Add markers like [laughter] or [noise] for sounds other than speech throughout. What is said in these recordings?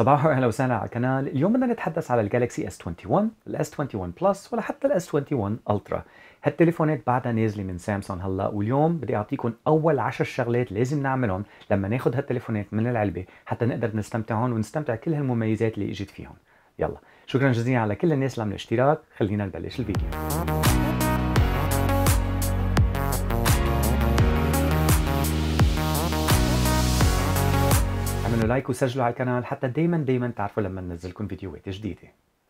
صباح اهلا وسهلا على القناه اليوم بدنا نتحدث على الجالكسي اس 21 الاس 21 بلس ولا حتى الاس 21 الترا هالتليفونات بعدها نازله من سامسونج هلا واليوم بدي اعطيكم اول 10 شغلات لازم نعملهم لما ناخذ هالتليفونات من العلبه حتى نقدر نستمتعهم ونستمتع كل هالمميزات اللي اجت فيهم يلا شكرا جزيلا على كل الناس اللي عملوا اشتراك خلينا نبلش الفيديو تعملوا لايك وسجلوا على القناه حتى دائما دائما تعرفوا لما ننزل لكم فيديوهات جديده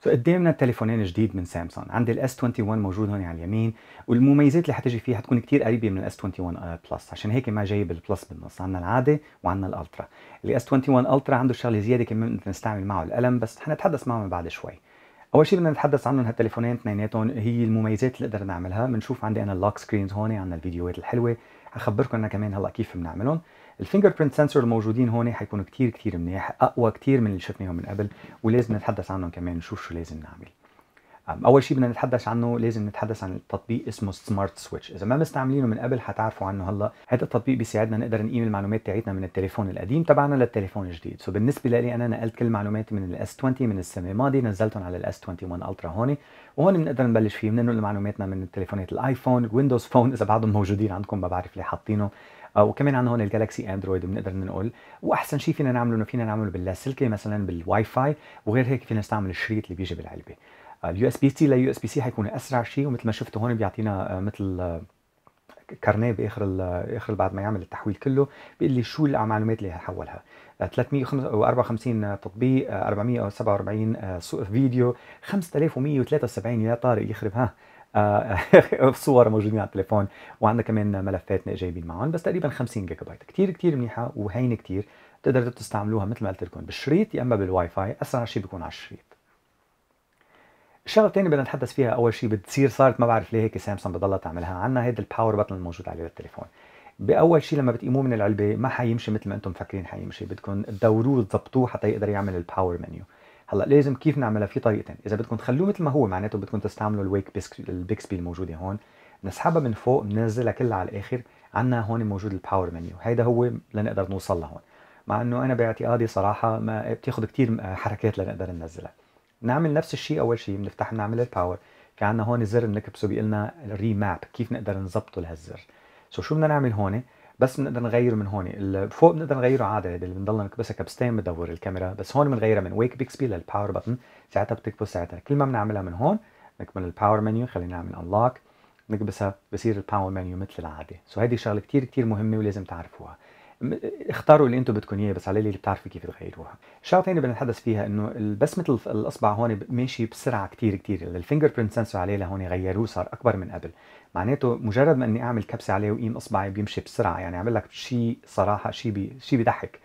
فقدامنا تليفونين جديد من سامسونج عندي الاس 21 موجود هون على اليمين والمميزات اللي حتجي فيه حتكون كثير قريبه من الاس 21 بلس عشان هيك ما جايب البلس بالنص عندنا العادي وعندنا الالترا الاس 21 الترا عنده شغله زياده كمان ممكن نستعمل معه القلم بس حنتحدث معهم بعد شوي اول شيء بدنا نتحدث عنهم هالتليفونين اثنيناتهم هي المميزات اللي قدرنا نعملها بنشوف عندي انا اللوك سكرينز هون عندنا الفيديوهات الحلوه حخبركم انا كمان هلا كيف بنعملهم الفينجر برنت سنسور الموجودين هون حيكونوا كتير كتير منيح اقوى كتير من اللي شفناهم من قبل ولازم نتحدث عنهم كمان نشوف شو لازم نعمل اول شيء بدنا نتحدث عنه لازم نتحدث عن التطبيق اسمه سمارت سويتش اذا ما مستعملينه من قبل حتعرفوا عنه هلا هذا التطبيق بيساعدنا نقدر نقيم المعلومات تاعتنا من التليفون القديم تبعنا للتليفون الجديد سو بالنسبه لي انا نقلت كل معلوماتي من الاس 20 من السنه الماضيه نزلتهم على الاس 21 الترا هون وهون بنقدر نبلش فيه بننقل معلوماتنا من تليفونات الايفون ويندوز فون اذا بعضهم موجودين عندكم ما بعرف ليه حاطينه آه، وكمان عندنا هون الجالكسي اندرويد بنقدر ننقل واحسن شيء فينا نعمله انه فينا نعمله باللاسلكي مثلا بالواي فاي وغير هيك فينا نستعمل الشريط اللي بيجي بالعلبه اليو اس بي سي ليو اس بي سي حيكون اسرع شيء ومثل ما شفتوا هون بيعطينا آه، مثل آه، كارنيه باخر اخر بعد ما يعمل التحويل كله بيقول لي شو المعلومات اللي حولها 354 تطبيق 447 فيديو 5173 يا طارق يخرب ها آه، [laughs] صور موجودين على التليفون وعندنا كمان ملفات جايبين معهم بس تقريبا 50 جيجا بايت كثير كثير منيحه وهينه كثير بتقدروا تستعملوها مثل ما قلت لكم بالشريط يا اما بالواي فاي اسرع شيء بيكون على الشريط الشغله الثانيه بدنا نتحدث فيها اول شيء بتصير صارت ما بعرف ليه هيك سامسونج بتضلها تعملها عندنا هيدا الباور بتن الموجود عليه للتليفون باول شيء لما بتقيموه من العلبه ما حيمشي مثل ما انتم مفكرين حيمشي بدكم تدوروه وتظبطوه حتى يقدر يعمل الباور منيو هلا لازم كيف نعملها في طريقتين اذا بدكم تخلوه مثل ما هو معناته بدكم تستعملوا الويك بيسك البيكسبي الموجوده هون بنسحبها من فوق بننزلها كلها على الاخر عندنا هون موجود الباور منيو هيدا هو لنقدر نوصل لهون مع انه انا باعتقادي صراحه ما بتاخذ كثير حركات لنقدر ننزلها نعمل نفس الشيء اول شيء بنفتح بنعمل الباور في عندنا هون زر بنكبسه بيقول لنا ريماب كيف نقدر نظبطه لهالزر سو شو بدنا نعمل هون بس بنقدر نغيره من هون فوق بنقدر نغيره عادي اللي بنضل نكبسها كبستين بدور الكاميرا بس هون بنغيرها من ويك بيكسبي للباور بتن ساعتها بتكبس ساعتها كل ما بنعملها من هون نكمل الباور منيو خلينا نعمل انلوك نكبسها بصير الباور منيو مثل العاده سو هيدي شغله كثير كثير مهمه ولازم تعرفوها اختاروا اللي انتم بدكم اياه بس على اللي بتعرفوا كيف تغيروها شغله ثانيه بدنا نتحدث فيها انه بس مثل الاصبع هون ماشي بسرعه كثير كثير الفينجر برنت سنسور عليه لهون غيروه صار اكبر من قبل معناته مجرد ما اني اعمل كبسه عليه واقيم اصبعي بيمشي بسرعه يعني عمل لك شيء صراحه شيء بي شيء بيضحك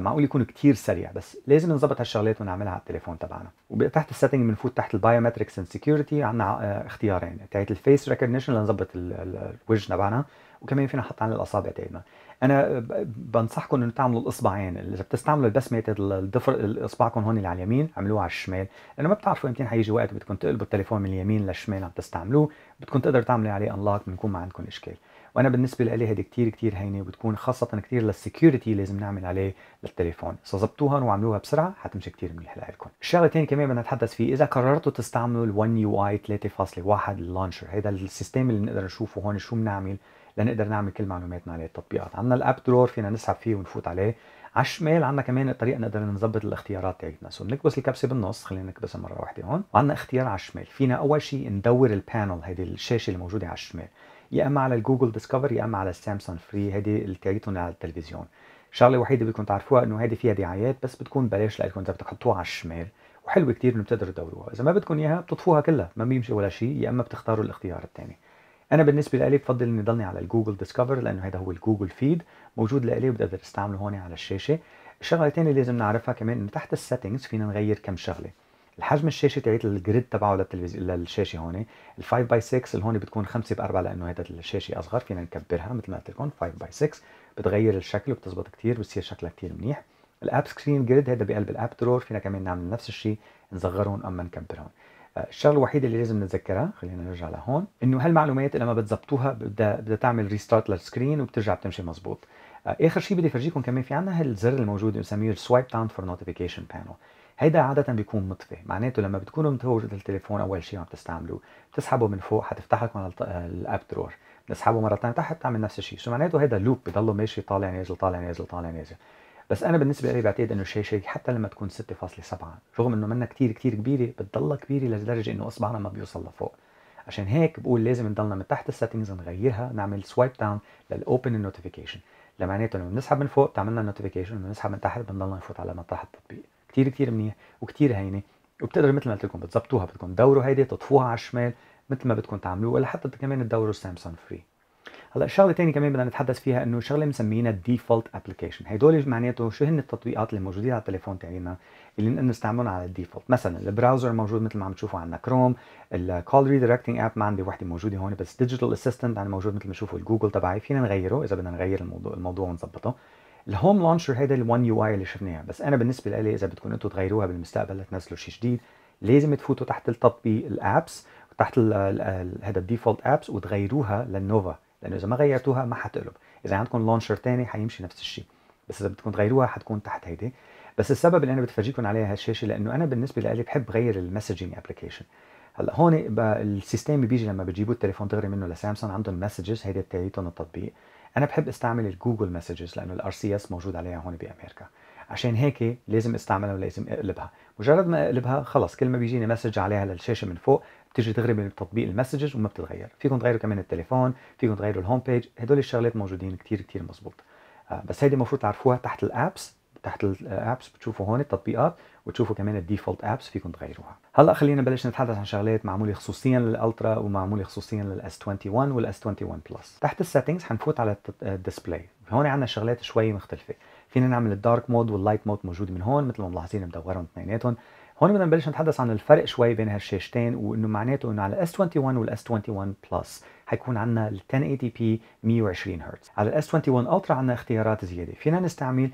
معقول يكون كتير سريع بس لازم نظبط هالشغلات ونعملها على التليفون تبعنا وتحت السيتنج بنفوت تحت البايومتركس اند سكيورتي عندنا اختيارين تاعت الفيس ريكوجنيشن لنظبط الوجه تبعنا وكمان فينا نحط عن الاصابع تاعتنا انا بنصحكم انه تعملوا الاصبعين اذا بتستعملوا البس الضفر اصبعكم هون اللي على اليمين اعملوها على الشمال لانه ما بتعرفوا امتى حيجي وقت بدكم تقلبوا التليفون من اليمين للشمال عم تستعملوه بدكم تقدروا تعملوا عليه انلوك بنكون ما عندكم اشكال وانا بالنسبه لي هذه كثير كثير هينه وبتكون خاصه كثير للسكيورتي لازم نعمل عليه للتليفون اذا ظبطوها وعملوها بسرعه حتمشي كثير منيح لكم الشغله الثانيه كمان بدنا نتحدث فيه اذا قررتوا تستعملوا ال1 يو اي 3.1 اللانشر هذا السيستم اللي بنقدر نشوفه هون شو بنعمل لنقدر نعمل كل معلوماتنا على التطبيقات عندنا الاب درور فينا نسحب فيه ونفوت عليه على الشمال عندنا كمان طريقه نقدر نظبط الاختيارات تاعتنا سو بنكبس الكبسه بالنص خلينا نكبسها مره واحده هون وعندنا اختيار على الشمال فينا اول شيء ندور البانل هيدي الشاشه اللي موجوده على الشمال يا اما على الجوجل ديسكفر يا اما على السامسونج فري هذه الكريتون على التلفزيون الشغله الوحيده بدكم تعرفوها انه هذه فيها دعايات بس بتكون بلاش لكم اذا بتحطوها تحطوها على الشمال وحلوه كثير انه بتقدروا تدوروها اذا ما بدكم اياها بتطفوها كلها ما بيمشي ولا شيء يا اما بتختاروا الاختيار الثاني انا بالنسبه لي بفضل اني ضلني على الجوجل ديسكفر لانه هذا هو الجوجل فيد موجود لإلي وبقدر استعمله هون على الشاشه الشغله الثانيه لازم نعرفها كمان انه تحت السيتنجز فينا نغير كم شغله الحجم الشاشه تاعت الجريد تبعه للتلفزيون للشاشه هون ال 5 باي 6 اللي هون بتكون 5 ب 4 لانه هيدا الشاشه اصغر فينا نكبرها مثل ما قلت لكم 5 باي 6 بتغير الشكل وبتزبط كثير بتصير شكلها كثير منيح الاب سكرين جريد هيدا بقلب الاب درور فينا كمان نعمل نفس الشيء نصغرهم اما نكبرهم آه، الشغله الوحيده اللي لازم نتذكرها خلينا نرجع لهون انه هالمعلومات لما بتزبطوها بدها بدها تعمل ريستارت للسكرين وبترجع بتمشي مزبوط آه، اخر شيء بدي افرجيكم كمان في عندنا هالزر الموجود بنسميه السوايب داون فور نوتيفيكيشن بانل هيدا عادة بيكون مطفي معناته لما بتكونوا متوجد التليفون أول شيء عم تستعملوه، بتسحبه من فوق حتفتح لكم الأب درور بتسحبه مرة ثانية تحت بتعمل نفس الشيء شو معناته هيدا لوب بضله ماشي طالع نازل طالع نازل طالع نازل بس انا بالنسبه لي بعتقد انه شيء شيء حتى لما تكون 6.7 رغم انه منها كثير كثير كبيره بتضلها كبيره لدرجه انه اصبعنا ما بيوصل لفوق عشان هيك بقول لازم نضلنا من تحت السيتنجز نغيرها نعمل سوايب داون للاوبن النوتيفيكيشن لمعناته لما بنسحب من فوق بتعملنا نوتيفيكيشن لما بنسحب من تحت بنضلنا نفوت على مطرح التطبيق كتير كتير منيح وكتير هينه وبتقدر مثل ما قلت لكم بتظبطوها بدكم تدوروا هيدي تطفوها على الشمال مثل ما بدكم تعملوها ولا حتى كمان تدوروا سامسونج فري هلا شغله ثانيه كمان بدنا نتحدث فيها انه شغله مسميينها الديفولت ابلكيشن هدول معناته شو هن التطبيقات اللي موجودين على التليفون تاعنا اللي نقدر نستعملهم على الديفولت مثلا البراوزر موجود مثل ما عم تشوفوا عندنا كروم الكول ريدايركتنج اب ما عندي وحده موجوده هون بس ديجيتال اسيستنت انا موجود مثل ما تشوفوا الجوجل تبعي فينا نغيره اذا بدنا نغير الموضوع الموضوع ونظبطه الهوم لانشر هيدا ال1 يو اي اللي شفناها بس انا بالنسبه لي اذا بدكم انتم تغيروها بالمستقبل لتنزلوا شيء جديد لازم تفوتوا تحت التطبيق الابس تحت هذا الديفولت ابس وتغيروها للنوفا لانه اذا ما غيرتوها ما حتقلب اذا عندكم لانشر ثاني حيمشي نفس الشيء بس اذا بدكم تغيروها حتكون تحت هيدي بس السبب اللي انا بتفرجيكم عليها هالشاشه لانه انا بالنسبه لي بحب غير المسجنج ابلكيشن هلا هون السيستم بيجي لما بتجيبوا التليفون دغري منه لسامسونج عندهم مسجز هيدي بتاعتهم التطبيق انا بحب استعمل الجوجل مسجز لانه الار سي اس موجود عليها هون بامريكا عشان هيك لازم استعملها ولازم اقلبها مجرد ما اقلبها خلص كل ما بيجيني مسج عليها للشاشه من فوق بتجي دغري من تطبيق المسجز وما بتتغير فيكم تغيروا كمان التليفون فيكم تغيروا الهوم بيج هدول الشغلات موجودين كتير كتير مزبوط آه، بس هيدي المفروض تعرفوها تحت الابس تحت الابس بتشوفوا هون التطبيقات وتشوفوا كمان الديفولت ابس فيكم تغيروها هلا خلينا نبلش نتحدث عن شغلات معموله خصوصيا للالترا ومعموله خصوصيا للاس 21 والاس 21 بلس تحت السيتنجز حنفوت على الديسبلاي آه، هون عندنا شغلات شوي مختلفه فينا نعمل الدارك مود واللايت مود موجود من هون مثل ما ملاحظين مدورهم اثنيناتهم هون بدنا نبلش نتحدث عن الفرق شوي بين هالشاشتين وانه معناته انه على s 21 s 21 بلس حيكون عندنا ال 1080p 120 هرتز على s 21 الترا عندنا اختيارات زياده فينا نستعمل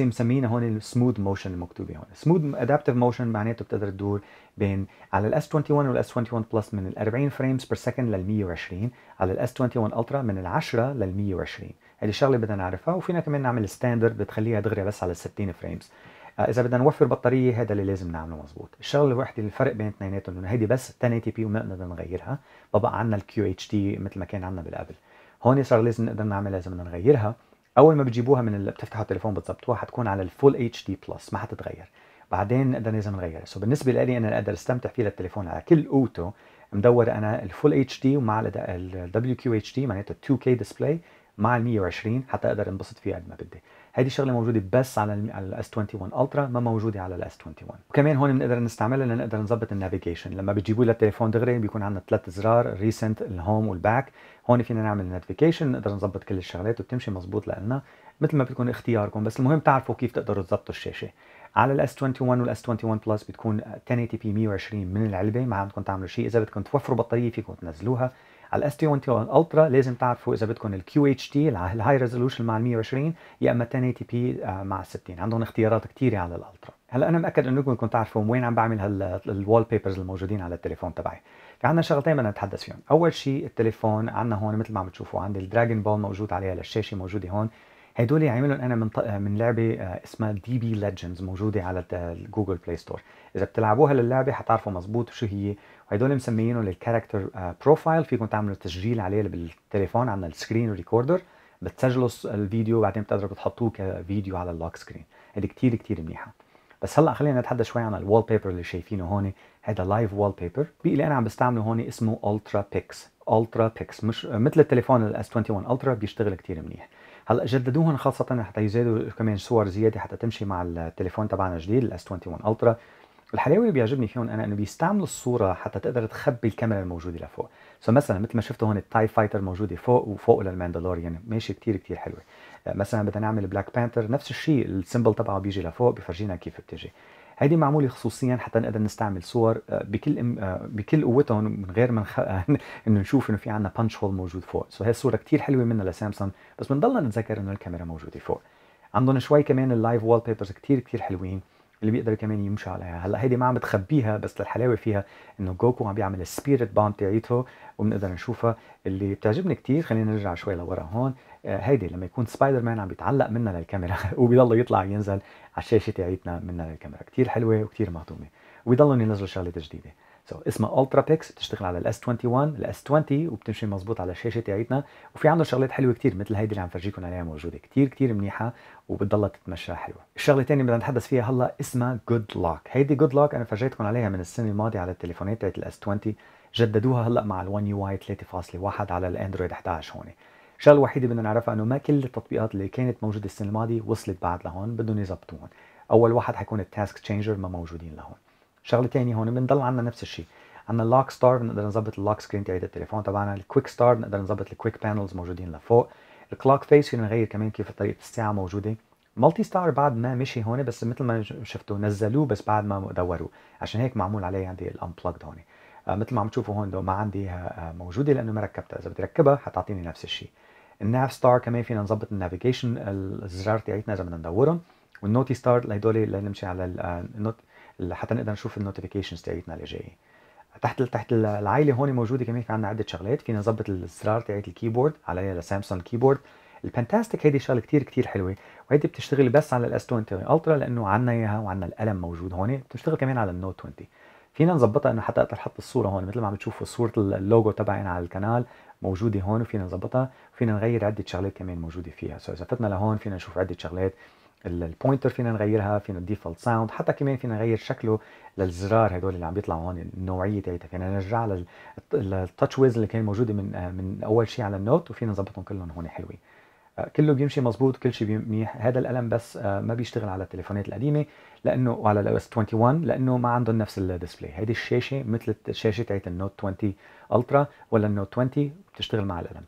مسمينا هون السموث موشن المكتوبه هون سموث ادابتيف موشن معناته بتقدر تدور بين على الاس 21 والاس 21 بلس من ال 40 فريمز بير سكند لل 120 على الاس 21 الترا من ال 10 لل 120 هذه الشغله بدنا نعرفها وفينا كمان نعمل ستاندرد بتخليها دغري بس على 60 فريمز آه، اذا بدنا نوفر بطاريه هذا اللي لازم نعمله مزبوط الشغله الوحده الفرق بين اثنيناتهم انه هيدي بس 1080 بي وما بنقدر نغيرها بقى عندنا الكيو اتش دي مثل ما كان عندنا بالقبل هون صار لازم نقدر نعمل لازم بدنا نغيرها اول ما بتجيبوها من اللي بتفتحوا التليفون بتظبطوها حتكون على الفول اتش دي بلس ما حتتغير بعدين نقدر لازم نغيرها سو بالنسبه لي انا اقدر استمتع فيها للتليفون على كل قوته مدور انا الفول اتش دي ومع الدبليو كيو اتش دي معناته 2 كي ديسبلاي مع ال 120 حتى اقدر انبسط فيه قد ما بدي هذه الشغله موجوده بس على الـ على الاس 21 الترا ما موجوده على الاس 21 وكمان هون بنقدر نستعملها لنقدر نظبط النافيجيشن لما بتجيبوه للتليفون دغري بيكون عندنا ثلاث زرار ريسنت الهوم والباك هون فينا نعمل النافيجيشن نقدر نظبط كل الشغلات وبتمشي مزبوط لنا مثل ما بدكم اختياركم بس المهم تعرفوا كيف تقدروا تظبطوا الشاشه على الاس 21 والاس 21 بلس بتكون 1080p 120 من العلبه ما عندكم تعملوا شيء اذا بدكم توفروا بطاريه فيكم تنزلوها على الاس تي 1 الترا لازم تعرفوا اذا بدكم الكيو اتش تي الهاي ريزولوشن مع ال 120 يا اما 1080 بي آه، مع ال 60 عندهم اختيارات كثيره على الالترا هلا انا مأكد انكم بدكم تعرفوا وين عم بعمل هالوول بيبرز الموجودين على التليفون تبعي في عندنا شغلتين بدنا نتحدث فيهم اول شيء التليفون عندنا هون مثل ما عم تشوفوا عندي الدراجون بول موجود عليها الشاشه موجوده هون هدول عاملهم انا من من لعبه آه، اسمها دي بي ليجندز موجوده على جوجل بلاي ستور اذا بتلعبوها للعبه حتعرفوا مزبوط شو هي هدول مسميينهم للكاركتر آه، بروفايل فيكم تعملوا تسجيل عليه بالتليفون عندنا السكرين ريكوردر بتسجلوا الفيديو بعدين بتقدروا تحطوه كفيديو على اللوك سكرين هيدي كثير كثير منيحه بس هلا خلينا نتحدى شوي عن الوول بيبر اللي شايفينه هون هذا لايف وول بيبر اللي انا عم بستعمله هون اسمه الترا بيكس الترا بيكس مش مثل التليفون الاس 21 الترا بيشتغل كثير منيح هلا جددوهم خاصة حتى يزيدوا كمان صور زيادة حتى تمشي مع التليفون تبعنا الجديد الاس 21 الترا الحلاوه اللي بيعجبني فيهم انا انه بيستعملوا الصوره حتى تقدر تخبي الكاميرا الموجوده لفوق سو مثلا مثل ما شفتوا هون التاي فايتر موجوده فوق وفوق للماندلوريان يعني ماشي كثير كثير حلوه آه، مثلا بدنا نعمل بلاك بانثر نفس الشيء السيمبل تبعه بيجي لفوق بفرجينا كيف بتجي هيدي معمولة خصوصيا حتى نقدر نستعمل صور آه، بكل آه، بكل قوتهم من غير ما [laughs] انه نشوف انه في عندنا بانش هول موجود فوق، سو هي الصورة كثير حلوة منها لسامسونج بس بنضلنا نتذكر انه الكاميرا موجودة فوق. عندهم شوي كمان اللايف وول بيبرز كثير كثير حلوين اللي بيقدر كمان يمشي عليها هلا هيدي ما عم بتخبيها بس الحلاوه فيها انه جوكو عم بيعمل السبيريت بوند تاعيته وبنقدر نشوفها اللي بتعجبني كثير خلينا نرجع شوي لورا هون آه، هيدي لما يكون سبايدر مان عم بيتعلق منا للكاميرا [laughs] وبيضل يطلع ينزل على الشاشه تاعيتنا منا للكاميرا كثير حلوه وكثير مهضومه وبيضلهم ينزلوا شغلات جديده سو so, اسمها الترا بيكس بتشتغل على الاس 21 الاس 20 وبتمشي مزبوط على الشاشه تاعتنا وفي عنده شغلات حلوه كثير مثل هيدي اللي عم فرجيكم عليها موجوده كثير كثير منيحه وبتضلها تتمشى حلوه الشغله الثانيه بدنا نتحدث فيها هلا اسمها جود لوك هيدي جود لوك انا فرجيتكم عليها من السنه الماضيه على التليفونات تاعت الاس 20 جددوها هلا مع ال1 يو اي 3.1 على الاندرويد 11 هون الشغله الوحيده بدنا نعرفها انه ما كل التطبيقات اللي كانت موجوده السنه الماضيه وصلت بعد لهون بدهم يظبطوهم اول واحد حيكون التاسك تشينجر ما موجودين لهون شغله ثانيه هون بنضل عندنا نفس الشيء عندنا اللوك ستار بنقدر نظبط اللوك سكرين تبعت التليفون تبعنا الكويك ستار بنقدر نظبط الكويك بانلز موجودين لفوق الكلوك فيس فينا نغير كمان كيف طريقه الساعه موجوده مالتي ستار بعد ما مشي هون بس مثل ما شفتوا نزلوه بس بعد ما دوروه عشان هيك معمول عليه عندي الانبلجد هون آه، مثل ما عم تشوفوا هون ما عندي آه، آه، موجوده لانه ما ركبتها اذا بدي ركبها حتعطيني نفس الشيء الناف ستار كمان فينا نظبط النافيجيشن الزرار تاعتنا اذا بدنا ندورهم والنوتي ستار لهدول لنمشي على النوت حتى نقدر نشوف النوتيفيكيشنز تاعتنا اللي جايه تحت تحت العائله هون موجوده كمان في عندنا عده شغلات فينا نظبط الزرار تاعت الكيبورد عليها سامسونج كيبورد البانتاستيك هيدي شغله كتير كتير حلوه وهيدي بتشتغل بس على الاس 20 الترا لانه عندنا اياها وعندنا القلم موجود هون بتشتغل كمان على النوت 20 فينا نظبطها انه حتى اقدر احط الصوره هون مثل ما عم تشوفوا صوره اللوجو تبعنا على القناه موجوده هون وفينا نظبطها وفينا نغير عده شغلات كمان موجوده فيها سو اذا فتنا لهون فينا نشوف عده شغلات البوينتر فينا نغيرها فينا الديفولت ساوند حتى كمان فينا نغير شكله للزرار هدول اللي عم بيطلعوا هون النوعيه تاعتها فينا نرجع للتاتش ويز اللي كان موجوده من آه، من اول شيء على النوت وفينا نظبطهم كلهم هون حلوه آه، كله بيمشي مزبوط كل شيء منيح هذا القلم بس آه، ما بيشتغل على التليفونات القديمه لانه وعلى الاو اس 21 لانه ما عندهم نفس الديسبلاي هيدي الشاشه مثل الشاشه تاعت النوت 20 الترا ولا النوت 20 بتشتغل مع القلم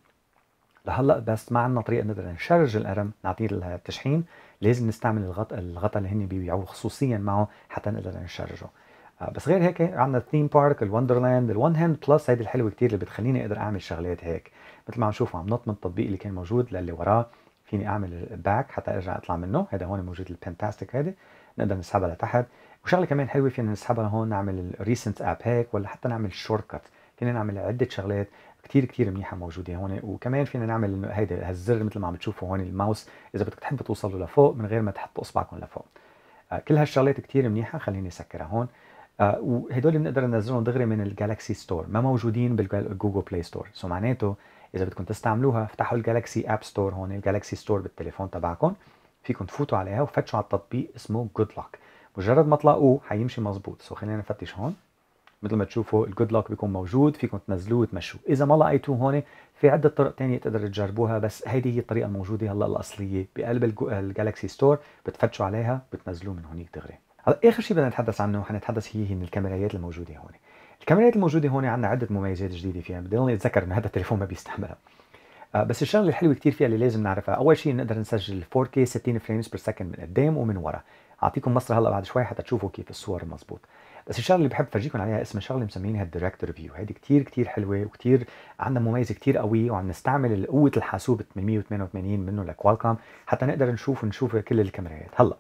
لهلا بس ما عندنا طريقه نقدر نشرج القلم نعطيه التشحين لازم نستعمل الغطاء الغطاء اللي هن بيبيعوه خصوصيا معه حتى نقدر نشرجه آه، بس غير هيك عندنا الثيم بارك الوندرلاند الون هاند بلس هيدي الحلوه كتير اللي بتخليني اقدر اعمل شغلات هيك مثل ما عم نشوف عم نط من التطبيق اللي كان موجود للي وراه فيني اعمل باك حتى ارجع اطلع منه هذا هون موجود البنتاستيك هذه نقدر نسحبها لتحت وشغله كمان حلوه فينا نسحبها لهون نعمل الريسنت اب هيك ولا حتى نعمل شورت كات فينا نعمل عده شغلات كثير كثير منيحه موجوده هون وكمان فينا نعمل هيدا هالزر مثل ما عم تشوفوا هون الماوس اذا بدك تحبوا توصلوا لفوق من غير ما تحطوا اصبعكم لفوق آه، كل هالشغلات كثير منيحه خليني اسكرها هون آه، وهدول بنقدر ننزلهم دغري من الجالكسي ستور ما موجودين بالجوجل بلاي ستور سو معناته اذا بدكم تستعملوها افتحوا الجالكسي اب ستور هون الجالكسي ستور بالتليفون تبعكم فيكم تفوتوا عليها وفتشوا على التطبيق اسمه جود لوك مجرد ما تلاقوه حيمشي مزبوط سو خلينا نفتش هون مثل ما تشوفوا الجود لوك بيكون موجود فيكم تنزلوه وتمشوه اذا ما لقيتوه هون في عده طرق تانية تقدروا تجربوها بس هيدي هي الطريقه الموجوده هلا الاصليه بقلب الجالكسي ستور بتفتشوا عليها بتنزلوه من هونيك دغري هلا اخر شيء بدنا نتحدث عنه حنتحدث هي هي الكاميرات الموجوده هون الكاميرات الموجوده هون عندنا عده مميزات جديده فيها بدنا نتذكر انه هذا التليفون ما بيستحملها آه، بس الشغله الحلوه كثير فيها اللي لازم نعرفها اول شيء نقدر نسجل 4K 60 فريمز بير سكند من قدام ومن ورا اعطيكم مصر هلا بعد شوي حتى تشوفوا كيف الصور مزبوط بس الشغله اللي بحب افرجيكم عليها اسمها شغله مسمينها الدايركت ريفيو هيدي كتير كتير حلوه وكتير عندنا مميزه كتير قويه وعم نستعمل قوه الحاسوب 888 منه لكوالكوم حتى نقدر نشوف نشوف كل الكاميرات هلا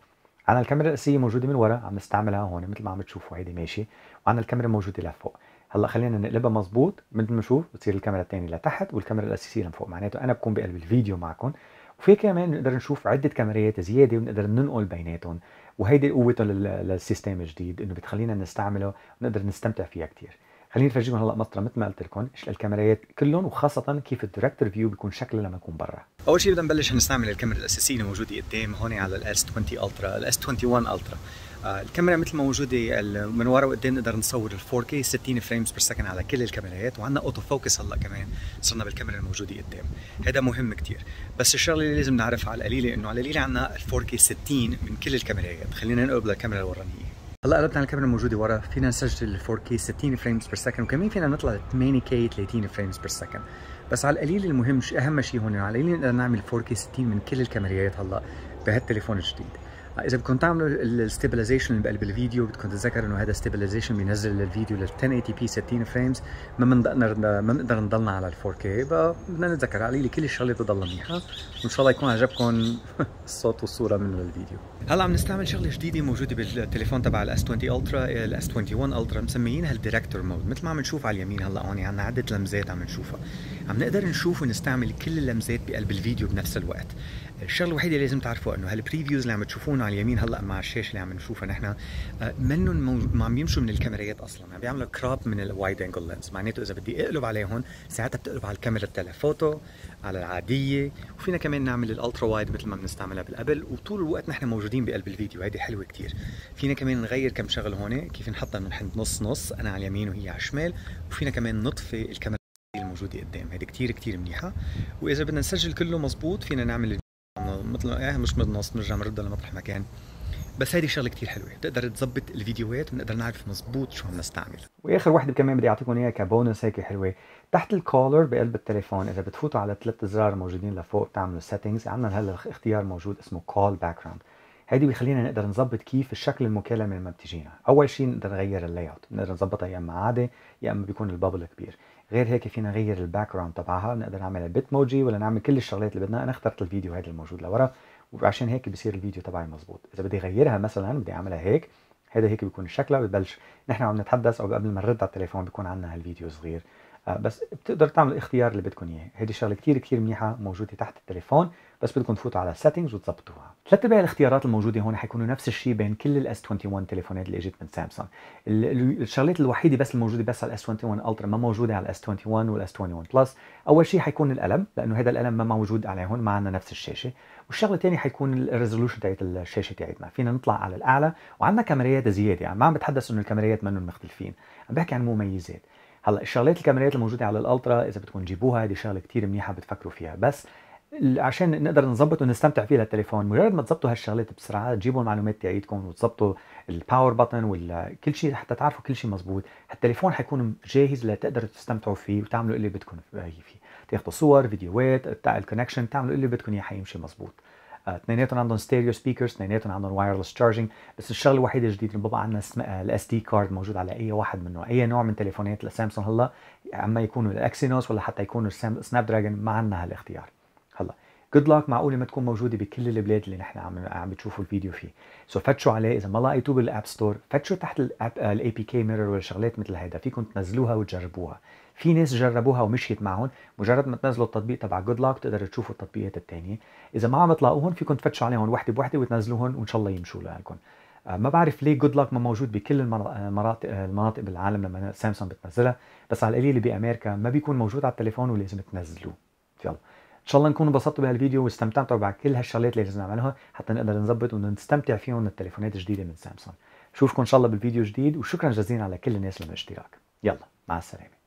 عنا الكاميرا الاساسيه موجوده من ورا عم نستعملها هون مثل ما عم تشوفوا هيدي ماشي وعنا الكاميرا موجوده لفوق هلا خلينا نقلبها مزبوط مثل ما نشوف بتصير الكاميرا الثانيه لتحت والكاميرا الاساسيه لفوق معناته انا بكون بقلب الفيديو معكم وفي كمان نقدر نشوف عده كاميرات زياده ونقدر ننقل بيناتهم وهيدي قوتها للسيستم الجديد انه بتخلينا نستعمله ونقدر نستمتع فيها كثير خليني نفرجيكم هلا مطره مثل ما قلت لكم ايش الكاميرات كلهم وخاصه كيف الدايركتور فيو بيكون شكله لما يكون برا اول شيء بدنا نبلش نستعمل الكاميرا الاساسيه الموجوده قدام هون على الاس 20 الترا الاس 21 الترا الكاميرا مثل ما موجوده من ورا وقدام نقدر نصور ال 4K 60 فريمز بير سكند على كل الكاميرات وعندنا اوتو فوكس هلا كمان صرنا بالكاميرا الموجوده قدام هذا مهم كثير بس الشغله اللي لازم نعرفها على القليله انه على القليله عندنا ال 4K 60 من كل الكاميرات خلينا نقرب للكاميرا الورانيه هلا قلبنا على الكاميرا الموجوده ورا فينا نسجل 4K 60 فريمز بير سكند وكمان فينا نطلع 8K 30 فريمز بير سكند بس على القليل المهم اهم شيء هون على القليل نقدر نعمل 4K 60 من كل الكاميرات هلا بهالتليفون الجديد آه، اذا بدكم تعملوا الستابلايزيشن اللي بقلب الفيديو بدكم تتذكروا انه هذا ستابلايزيشن بينزل الفيديو لل 1080 بي 60 فريمز ما بنقدر ما بنقدر نضلنا على ال 4K بدنا نتذكر على كل الشغله بتضلها منيحه وان شاء الله يكون عجبكم [laughs] الصوت والصوره من الفيديو هلا عم نستعمل شغله جديده موجوده بالتليفون تبع الاس 20 الترا الاس 21 الترا مسميينها الديركتور مود مثل ما عم نشوف على اليمين هلا هون عندنا يعني عده لمزات عم نشوفها عم نقدر نشوف ونستعمل كل اللمزات بقلب الفيديو بنفس الوقت الشغله الوحيده اللي لازم تعرفوها انه هالبريفيوز اللي عم تشوفونه على اليمين هلا مع الشاشه اللي عم نشوفها نحن آه، منهم ما عم يمشوا من الكاميرات اصلا عم بيعملوا كراب من الوايد انجل لينز معناته اذا بدي اقلب عليهم ساعتها بتقلب على الكاميرا التلفوتو على العاديه وفينا كمان نعمل الالترا وايد مثل ما بنستعملها بالقبل وطول الوقت نحن موجودين بقلب الفيديو هيدي حلوه كثير فينا كمان نغير كم شغل هون كيف نحطها حد نص نص انا على اليمين وهي على الشمال وفينا كمان نطفي الكاميرا الموجوده قدام هيدي كثير كثير منيحه واذا بدنا نسجل كله مزبوط فينا نعمل مثل يعني مش النص بنرجع بنردها لمطرح ما كان بس هيدي شغله كثير حلوه بتقدر تظبط الفيديوهات بنقدر نعرف مزبوط شو عم نستعمل واخر وحده كمان بدي اعطيكم اياها كبونس هيك حلوه تحت الكولر بقلب التليفون اذا بتفوتوا على ثلاث زرار موجودين لفوق بتعملوا سيتنجز عندنا هلا اختيار موجود اسمه كول باك جراوند هيدي بخلينا نقدر نظبط كيف الشكل المكالمه لما بتجينا اول شيء نقدر نغير اللاي اوت نقدر نظبطها يا اما عادي يا اما بيكون البابل كبير غير هيك فينا نغير الباك جراوند تبعها بنقدر نعملها البيت موجي ولا نعمل كل الشغلات اللي بدنا انا اخترت الفيديو هذا الموجود لورا وعشان هيك بصير الفيديو تبعي مزبوط اذا بدي اغيرها مثلا بدي اعملها هيك هذا هيك بيكون شكلها ببلش نحن عم نتحدث او قبل ما نرد على التليفون بيكون عندنا هالفيديو صغير آه، بس بتقدر تعمل الاختيار اللي بدكم اياه هيدي الشغله كثير كثير منيحه موجوده تحت التليفون بس بدكم تفوتوا على السيتنجز وتظبطوها ثلاث ارباع الاختيارات الموجوده هون حيكونوا نفس الشيء بين كل الاس 21 تليفونات اللي اجت من سامسونج الشغلات الوحيده بس الموجوده بس على الاس 21 الترا ما موجوده على الاس 21 والاس 21 بلس اول شيء حيكون القلم لانه هذا القلم ما موجود عليه هون ما عندنا نفس الشاشه والشغله الثانيه حيكون الريزولوشن تاعت الشاشه تاعتنا فينا نطلع على الاعلى وعندنا كاميرات زياده يعني ما عم بتحدث انه الكاميرات منهم مختلفين عم بحكي عن مميزات هلا الشغلات الكاميرات الموجوده على الالترا اذا بدكم تجيبوها هذه شغله كثير منيحه بتفكروا فيها بس عشان نقدر نظبط ونستمتع فيه للتليفون مجرد ما تظبطوا هالشغلات بسرعه تجيبوا المعلومات تاعيتكم وتظبطوا الباور بتن ولا كل شيء حتى تعرفوا كل شيء مزبوط التليفون حيكون جاهز لتقدروا تستمتعوا فيه وتعملوا اللي بدكم فيه تاخذوا صور فيديوهات تاع الكونكشن تعملوا اللي بدكم اياه حيمشي مزبوط آه، اثنيناتهم عندهم ستيريو سبيكرز اثنيناتهم عندهم وايرلس تشارجنج بس الشغله الوحيده الجديده اللي بابا عندنا اسمها الاس دي كارد موجود على اي واحد منه اي نوع من تليفونات لسامسونج هلا اما يكونوا الاكسينوس ولا حتى يكونوا سناب دراجون ما عندنا هالاختيار جود لك معقوله ما تكون موجوده بكل البلاد اللي نحن عم عم بتشوفوا الفيديو فيه سو so فتشوا عليه اذا ما لقيتوه بالاب ستور فتشوا تحت الاي بي كي ميرور والشغلات مثل هيدا فيكم تنزلوها وتجربوها في ناس جربوها ومشيت معهم مجرد ما تنزلوا التطبيق تبع جود لك بتقدروا تشوفوا التطبيقات الثانيه اذا ما عم تلاقوهم فيكم تفتشوا عليهم وحده بوحده وتنزلوهم وان شاء الله يمشوا لكم آه، ما بعرف ليه جود لك ما موجود بكل المناطق آه، آه، المناطق بالعالم لما سامسونج بتنزلها بس على القليل بامريكا ما بيكون موجود على التليفون ولازم تنزلوه يلا ان شاء الله نكون انبسطتوا بهالفيديو واستمتعتوا بكل هالشغلات اللي لازم نعملها حتى نقدر نظبط ونستمتع فيهم التليفونات الجديده من سامسونج اشوفكم ان شاء الله بالفيديو جديد وشكرا جزيلا على كل الناس للاشتراك يلا مع السلامه